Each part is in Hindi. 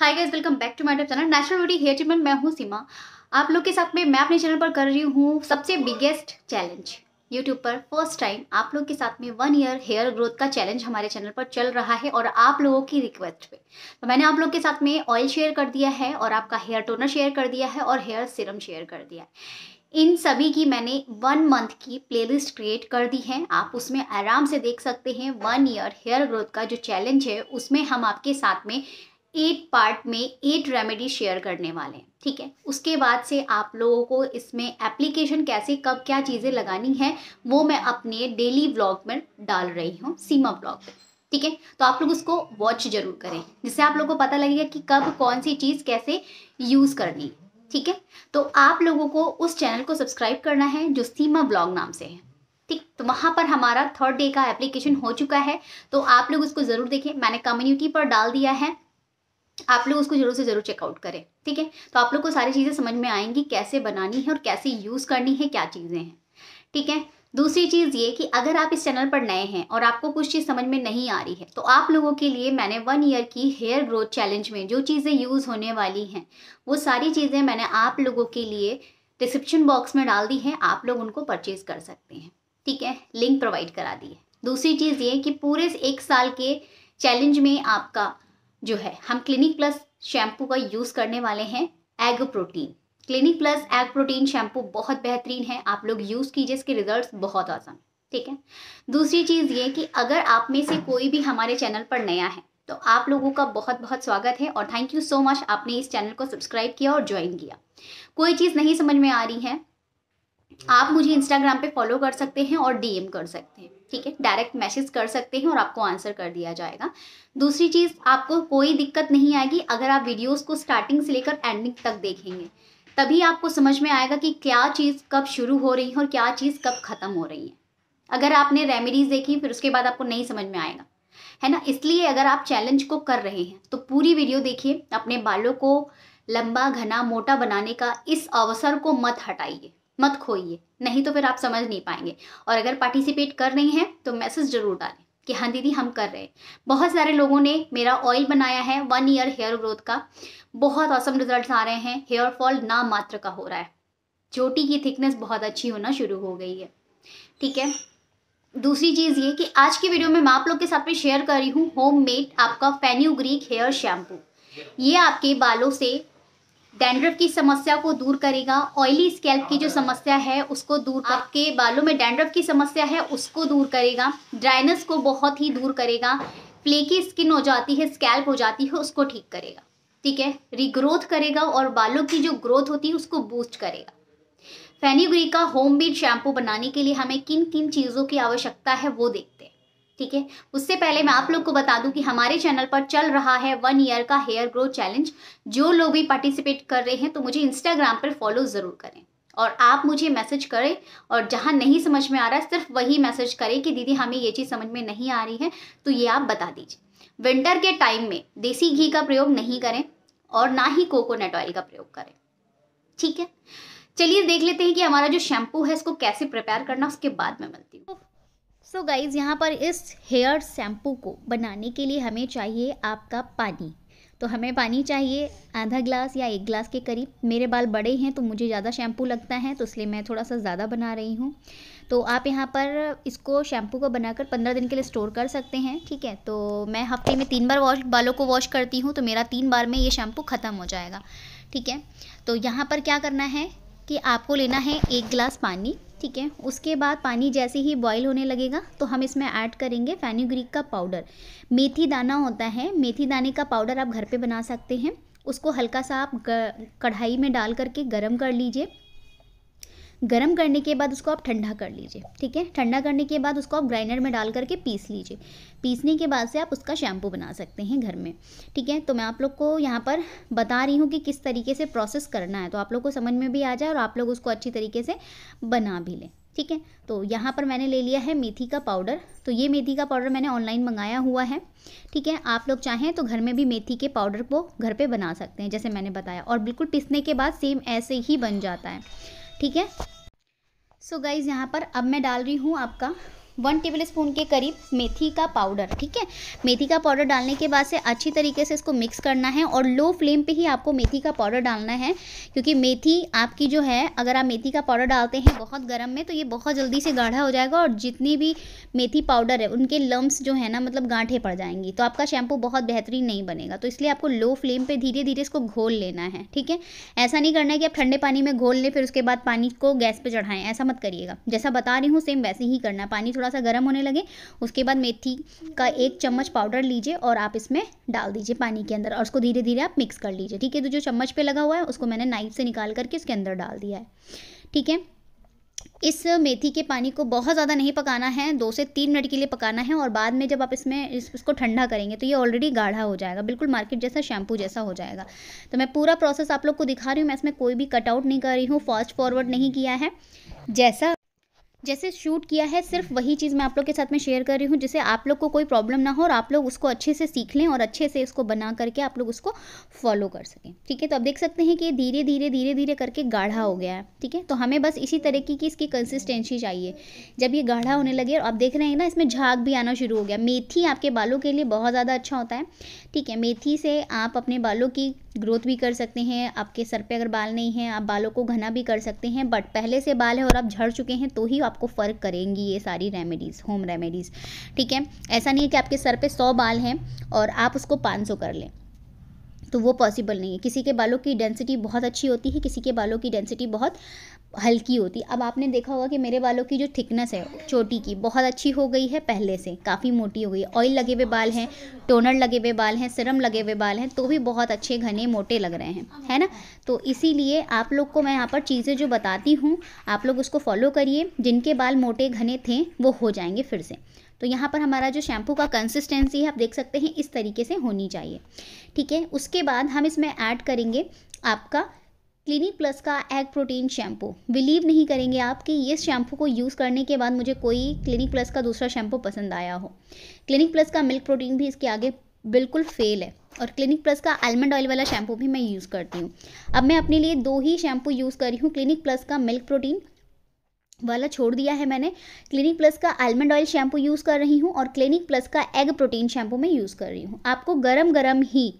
Hi guys welcome back to my tap channel national beauty hair treatment मैं हूँ सीमा आप लोग के साथ में मैं अपने चैनल पर कर रही हूँ सबसे बिगेस्ट चैलेंज यूट्यूब पर फर्स्ट टाइम आप लोग के साथ में वन ईयर हेयर ग्रोथ का चैलेंज हमारे चैनल पर चल रहा है और आप लोगों की रिक्वेस्ट पे तो मैंने आप लोग के साथ में ऑयल शेयर कर दिया है और आपका हेयर टोनर शेयर कर दिया है और हेयर सीरम शेयर कर दिया है इन सभी की मैंने वन मंथ की प्लेलिस्ट क्रिएट कर दी है आप उसमें आराम से देख सकते हैं वन ईयर हेयर ग्रोथ का जो चैलेंज है उसमें हम आपके साथ में एट पार्ट में एट रेमेडी शेयर करने वाले हैं ठीक है उसके बाद से आप लोगों को इसमें एप्लीकेशन कैसे कब क्या चीज़ें लगानी है वो मैं अपने डेली व्लॉग में डाल रही हूँ सीमा व्लॉग में ठीक है तो आप लोग उसको वॉच जरूर करें जिससे आप लोगों को पता लगेगा कि कब कौन सी चीज़ कैसे यूज़ करनी ठीक है तो आप लोगों को उस चैनल को सब्सक्राइब करना है जो सीमा ब्लॉग नाम से है ठीक तो वहाँ पर हमारा थर्ड डे का एप्लीकेशन हो चुका है तो आप लोग उसको ज़रूर देखें मैंने कम्युनिटी पर डाल दिया है आप लोग उसको जरूर से ज़रूर चेकआउट करें ठीक है तो आप लोग को सारी चीज़ें समझ में आएंगी कैसे बनानी है और कैसे यूज़ करनी है क्या चीज़ें हैं ठीक है दूसरी चीज़ ये कि अगर आप इस चैनल पर नए हैं और आपको कुछ चीज़ समझ में नहीं आ रही है तो आप लोगों के लिए मैंने वन ईयर की हेयर ग्रोथ चैलेंज में जो चीज़ें यूज़ होने वाली हैं वो सारी चीज़ें मैंने आप लोगों के लिए डिस्क्रिप्शन बॉक्स में डाल दी हैं आप लोग उनको परचेज कर सकते हैं ठीक है लिंक प्रोवाइड करा दी है दूसरी चीज़ ये कि पूरे एक साल के चैलेंज में आपका जो है हम क्लिनिक प्लस शैम्पू का यूज़ करने वाले हैं egg protein Clinic Plus egg protein shampoo बहुत बेहतरीन है आप लोग यूज़ कीजिए इसके रिजल्ट बहुत आसान ठीक है दूसरी चीज़ ये कि अगर आप में से कोई भी हमारे चैनल पर नया है तो आप लोगों का बहुत बहुत स्वागत है और थैंक यू सो मच आपने इस चैनल को सब्सक्राइब किया और ज्वाइन किया कोई चीज़ नहीं समझ में आ रही है आप मुझे इंस्टाग्राम पे फॉलो कर सकते हैं और डीएम कर सकते हैं ठीक है डायरेक्ट मैसेज कर सकते हैं और आपको आंसर कर दिया जाएगा दूसरी चीज़ आपको कोई दिक्कत नहीं आएगी अगर आप वीडियोस को स्टार्टिंग से लेकर एंडिंग तक देखेंगे तभी आपको समझ में आएगा कि क्या चीज़ कब शुरू हो रही है और क्या चीज़ कब ख़त्म हो रही है अगर आपने रेमेडीज़ देखी फिर उसके बाद आपको नहीं समझ में आएगा है ना इसलिए अगर आप चैलेंज को कर रहे हैं तो पूरी वीडियो देखिए अपने बालों को लंबा घना मोटा बनाने का इस अवसर को मत हटाइए मत खोइए नहीं तो फिर आप समझ नहीं पाएंगे और अगर पार्टिसिपेट कर रही हैं तो मैसेज जरूर डालें कि हाँ दीदी हम कर रहे हैं बहुत सारे लोगों ने मेरा ऑयल बनाया है वन ईयर हेयर ग्रोथ का बहुत औसम रिजल्ट आ रहे हैं हेयर फॉल ना मात्र का हो रहा है चोटी की थिकनेस बहुत अच्छी होना शुरू हो गई है ठीक है दूसरी चीज़ ये कि आज की वीडियो में मैं आप लोग के साथ में शेयर कर रही हूँ होम मेड आपका फेन्यू ग्रीक हेयर शैम्पू ये आपके बालों से डैंड्रफ की समस्या को दूर करेगा ऑयली स्कैल्प की जो समस्या है उसको दूर आपके हाँ। बालों में डैंड्रफ की समस्या है उसको दूर करेगा ड्राइनेस को बहुत ही दूर करेगा फ्लेकी स्किन हो जाती है स्कैल्प हो जाती है उसको ठीक करेगा ठीक है रिग्रोथ करेगा और बालों की जो ग्रोथ होती है उसको बूस्ट करेगा फेनिग्री का होम मेड शैम्पू बनाने के लिए हमें किन किन चीज़ों की आवश्यकता है वो देखते ठीक है उससे पहले मैं आप लोग को बता दूं कि हमारे चैनल पर चल रहा है वन ईयर का हेयर ग्रोथ चैलेंज जो लोग भी पार्टिसिपेट कर रहे हैं तो मुझे इंस्टाग्राम पर फॉलो ज़रूर करें और आप मुझे मैसेज करें और जहां नहीं समझ में आ रहा सिर्फ वही मैसेज करें कि दीदी हमें ये चीज़ समझ में नहीं आ रही है तो ये आप बता दीजिए विंटर के टाइम में देसी घी का प्रयोग नहीं करें और ना ही कोकोनट ऑयल का प्रयोग करें ठीक है चलिए देख लेते हैं कि हमारा जो शैम्पू है इसको कैसे प्रिपेयर करना उसके बाद में मिलती हूँ सो so गाइज़ यहाँ पर इस हेयर शैम्पू को बनाने के लिए हमें चाहिए आपका पानी तो हमें पानी चाहिए आधा ग्लास या एक ग्लास के करीब मेरे बाल बड़े हैं तो मुझे ज़्यादा शैम्पू लगता है तो इसलिए मैं थोड़ा सा ज़्यादा बना रही हूँ तो आप यहाँ पर इसको शैम्पू को बनाकर पंद्रह दिन के लिए स्टोर कर सकते हैं ठीक है तो मैं हफ्ते में तीन बार वॉश बालों को वॉश करती हूँ तो मेरा तीन बार में ये शैम्पू ख़त्म हो जाएगा ठीक है तो यहाँ पर क्या करना है कि आपको लेना है एक ग्लास पानी ठीक है उसके बाद पानी जैसे ही बॉईल होने लगेगा तो हम इसमें ऐड करेंगे फैन्यूग्रीक का पाउडर मेथी दाना होता है मेथी दाने का पाउडर आप घर पे बना सकते हैं उसको हल्का सा आप कढ़ाई में डाल करके गर्म कर लीजिए गर्म करने के बाद उसको आप ठंडा कर लीजिए ठीक है ठंडा करने के बाद उसको आप ग्राइंडर में डाल करके पीस लीजिए पीसने के बाद से आप उसका शैम्पू बना सकते हैं घर में ठीक है तो मैं आप लोग को यहाँ पर बता रही हूँ कि किस तरीके से प्रोसेस करना है तो आप लोग को समझ में भी आ जाए और आप लोग उसको अच्छी तरीके से बना भी लें ठीक है तो यहाँ पर मैंने ले लिया है मेथी का पाउडर तो ये मेथी का पाउडर मैंने ऑनलाइन मंगाया हुआ है ठीक है आप लोग चाहें तो घर में भी मेथी के पाउडर को घर पे बना सकते हैं जैसे मैंने बताया और बिल्कुल पिसने के बाद सेम ऐसे ही बन जाता है ठीक है सो गाइज़ यहाँ पर अब मैं डाल रही हूँ आपका वन टेबल स्पून के करीब मेथी का पाउडर ठीक है मेथी का पाउडर डालने के बाद से अच्छी तरीके से इसको मिक्स करना है और लो फ्लेम पे ही आपको मेथी का पाउडर डालना है क्योंकि मेथी आपकी जो है अगर आप मेथी का पाउडर डालते हैं बहुत गर्म में तो ये बहुत जल्दी से गाढ़ा हो जाएगा और जितनी भी मेथी पाउडर है उनके लम्ब्स जो है ना मतलब गांठे पड़ जाएंगी तो आपका शैम्पू बहुत बेहतरीन नहीं बनेगा तो इसलिए आपको लो फ्लेम पर धीरे धीरे इसको घोल लेना है ठीक है ऐसा नहीं करना है कि आप ठंडे पानी में घोल लें फिर उसके बाद पानी को गैस पर चढ़ाएं ऐसा मत करिएगा जैसा बता रही हूँ सेम वैसे ही करना पानी थोड़ा थोड़ा सा गर्म होने लगे उसके बाद मेथी का एक चम्मच पाउडर लीजिए और आप इसमें डाल दीजिए पानी के अंदर और उसको धीरे धीरे आप मिक्स कर लीजिए ठीक है तो जो चम्मच पर लगा हुआ है उसको मैंने नाइफ से निकाल करके उसके अंदर डाल दिया है ठीक है इस मेथी के पानी को बहुत ज़्यादा नहीं पकाना है दो से तीन मिनट के लिए पकाना है और बाद में जब आप इसमें इस, इसको ठंडा करेंगे तो ये ऑलरेडी गाढ़ा हो जाएगा बिल्कुल मार्केट जैसा शैम्पू जैसा हो जाएगा तो मैं पूरा प्रोसेस आप लोग को दिखा रही हूँ मैं इसमें कोई भी कटआउट नहीं कर रही हूँ फास्ट फॉरवर्ड नहीं किया है जैसा जैसे शूट किया है सिर्फ हम्म। वही चीज़ मैं आप लोग के साथ में शेयर कर रही हूँ जिससे आप लोग को कोई प्रॉब्लम ना हो और आप लोग उसको अच्छे से सीख लें और अच्छे से इसको बना करके आप लोग उसको फॉलो कर सकें ठीक है तो आप देख सकते हैं कि ये धीरे धीरे धीरे धीरे करके गाढ़ा हो गया है ठीक है तो हमें बस इसी तरीके की इसकी कंसिस्टेंसी चाहिए जब ये गाढ़ा होने लगे और आप देख रहे हैं ना इसमें झाग भी आना शुरू हो गया मेथी आपके बालों के लिए बहुत ज़्यादा अच्छा होता है ठीक है मेथी से आप अपने बालों की ग्रोथ भी कर सकते हैं आपके सर पे अगर बाल नहीं हैं आप बालों को घना भी कर सकते हैं बट पहले से बाल है और आप झड़ चुके हैं तो ही आपको फ़र्क करेंगी ये सारी रेमेडीज़ होम रेमेडीज़ ठीक है ऐसा नहीं है कि आपके सर पे सौ बाल हैं और आप उसको पाँच सौ कर लें तो वो पॉसिबल नहीं है किसी के बालों की डेंसिटी बहुत अच्छी होती है किसी के बालों की डेंसिटी बहुत हल्की होती है अब आपने देखा होगा कि मेरे बालों की जो थिकनेस है चोटी की बहुत अच्छी हो गई है पहले से काफ़ी मोटी हो गई है ऑयल लगे हुए बाल हैं टोनर लगे हुए बाल हैं सिरम लगे हुए बाल हैं तो भी बहुत अच्छे घने मोटे लग रहे हैं है ना तो इसीलिए आप लोग को मैं यहाँ पर चीज़ें जो बताती हूँ आप लोग उसको फॉलो करिए जिनके बाल मोटे घने थे वो हो जाएंगे फिर से तो यहाँ पर हमारा जो शैम्पू का कंसिस्टेंसी है आप देख सकते हैं इस तरीके से होनी चाहिए ठीक है उसके बाद हम इसमें ऐड करेंगे आपका क्लिनिक प्लस का एग प्रोटीन शैम्पू बिलीव नहीं करेंगे आप कि ये शैम्पू को यूज़ करने के बाद मुझे कोई क्लिनिक प्लस का दूसरा शैम्पू पसंद आया हो क्लिनिक प्लस का मिल्क प्रोटीन भी इसके आगे बिल्कुल फेल है और क्लिनिक प्लस का आलमंड ऑयल वाला शैम्पू भी मैं यूज़ करती हूँ अब मैं अपने लिए दो ही शैम्पू यूज़ कर रही हूँ क्लिनिक प्लस का मिल्क प्रोटीन वाला छोड़ दिया है मैंने क्लिनिक प्लस का आलमंड ऑयल शैम्पू यूज़ कर रही हूँ और क्लिनिक प्लस का एग प्रोटीन शैम्पू मैं यूज़ कर रही हूँ आपको गरम गरम ही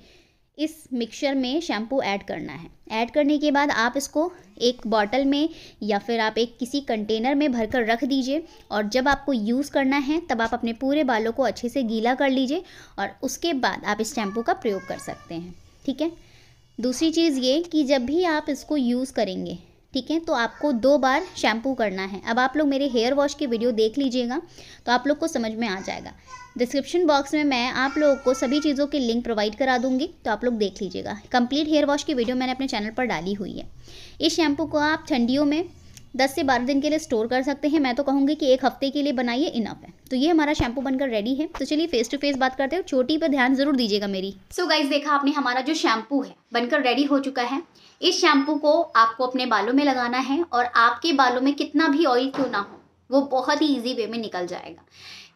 इस मिक्सचर में शैम्पू ऐड करना है ऐड करने के बाद आप इसको एक बॉटल में या फिर आप एक किसी कंटेनर में भर कर रख दीजिए और जब आपको यूज़ करना है तब आप अपने पूरे बालों को अच्छे से गीला कर लीजिए और उसके बाद आप इस शैम्पू का प्रयोग कर सकते हैं ठीक है दूसरी चीज़ ये कि जब भी आप इसको यूज़ करेंगे ठीक है तो आपको दो बार शैम्पू करना है अब आप लोग मेरे हेयर वॉश की वीडियो देख लीजिएगा तो आप लोग को समझ में आ जाएगा डिस्क्रिप्शन बॉक्स में मैं आप लोगों को सभी चीज़ों की लिंक प्रोवाइड करा दूंगी तो आप लोग देख लीजिएगा कंप्लीट हेयर वॉश की वीडियो मैंने अपने चैनल पर डाली हुई है इस शैम्पू को आप ठंडियों में दस से बारह दिन के लिए स्टोर कर सकते हैं मैं तो कहूँगी कि एक हफ्ते के लिए बनाइए इनफ है तो ये हमारा शैम्पू बनकर रेडी है तो चलिए फेस टू फेस बात करते हैं छोटी पर ध्यान जरूर दीजिएगा मेरी सो so गाइज देखा आपने हमारा जो शैम्पू है बनकर रेडी हो चुका है इस शैम्पू को आपको अपने बालों में लगाना है और आपके बालों में कितना भी ऑयल क्यों ना हो वो बहुत ही ईजी वे में निकल जाएगा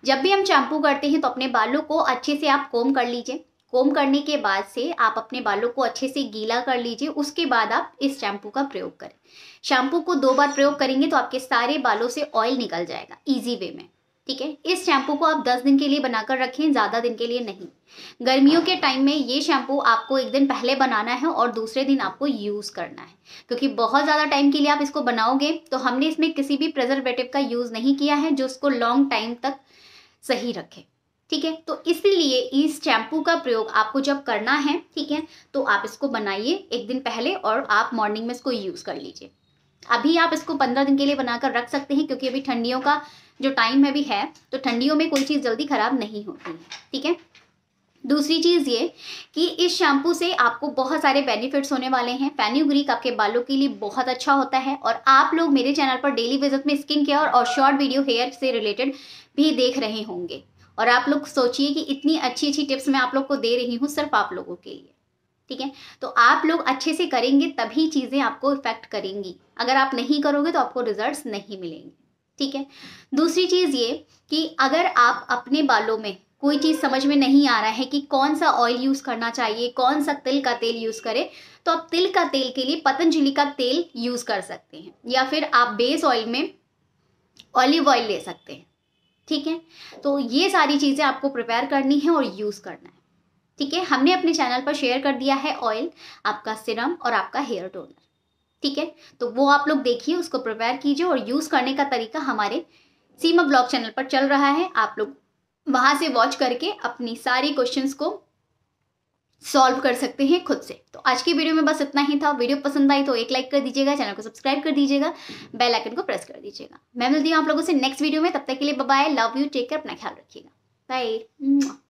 जब भी हम शैम्पू करते हैं तो अपने बालों को अच्छे से आप कोम कर लीजिए कोम करने के बाद से आप अपने बालों को अच्छे से गीला कर लीजिए उसके बाद आप इस शैम्पू का प्रयोग करें शैम्पू को दो बार प्रयोग करेंगे तो आपके सारे बालों से ऑयल निकल जाएगा ईजी वे में ठीक है इस शैम्पू को आप 10 दिन के लिए बनाकर रखें ज़्यादा दिन के लिए नहीं गर्मियों के टाइम में ये शैम्पू आपको एक दिन पहले बनाना है और दूसरे दिन आपको यूज़ करना है क्योंकि बहुत ज़्यादा टाइम के लिए आप इसको बनाओगे तो हमने इसमें किसी भी प्रिजर्वेटिव का यूज़ नहीं किया है जो इसको लॉन्ग टाइम तक सही रखें ठीक है तो इसीलिए इस शैम्पू का प्रयोग आपको जब करना है ठीक है तो आप इसको बनाइए एक दिन पहले और आप मॉर्निंग में इसको यूज़ कर लीजिए अभी आप इसको पंद्रह दिन के लिए बनाकर रख सकते हैं क्योंकि अभी ठंडियों का जो टाइम है भी है तो ठंडियों में कोई चीज़ जल्दी ख़राब नहीं होती है ठीक है दूसरी चीज़ ये कि इस शैम्पू से आपको बहुत सारे बेनिफिट्स होने वाले हैं फैन्यूग्रीक आपके बालों के लिए बहुत अच्छा होता है और आप लोग मेरे चैनल पर डेली विजिट में स्किन केयर और शॉर्ट वीडियो हेयर से रिलेटेड भी देख रहे होंगे और आप लोग सोचिए कि इतनी अच्छी अच्छी टिप्स मैं आप लोग को दे रही हूँ सिर्फ आप लोगों के लिए ठीक है तो आप लोग अच्छे से करेंगे तभी चीज़ें आपको इफेक्ट करेंगी अगर आप नहीं करोगे तो आपको रिजल्ट नहीं मिलेंगे ठीक है दूसरी चीज़ ये कि अगर आप अपने बालों में कोई चीज़ समझ में नहीं आ रहा है कि कौन सा ऑयल यूज़ करना चाहिए कौन सा तिल का तेल यूज़ करें तो आप तिल का तेल के लिए पतंजलि का तेल यूज़ कर सकते हैं या फिर आप बेस ऑयल में ऑलिव ऑयल ले सकते हैं ठीक है तो ये सारी चीज़ें आपको प्रिपेयर करनी है और यूज़ करना है ठीक है हमने अपने चैनल पर शेयर कर दिया है ऑयल आपका सिरम और आपका हेयर टोनर ठीक है तो वो आप लोग देखिए उसको प्रिपेयर कीजिए और यूज़ करने का तरीका हमारे सीमा ब्लॉग चैनल पर चल रहा है आप लोग वहाँ से वॉच करके अपनी सारी क्वेश्चंस को सॉल्व कर सकते हैं खुद से तो आज की वीडियो में बस इतना ही था वीडियो पसंद आई तो एक लाइक कर दीजिएगा चैनल को सब्सक्राइब कर दीजिएगा बेल आइकन को प्रेस कर दीजिएगा मैं मिलती हूँ आप लोगों से नेक्स्ट वीडियो में तब तक के लिए bye love you take care अपना ख्याल रखिएगा बाय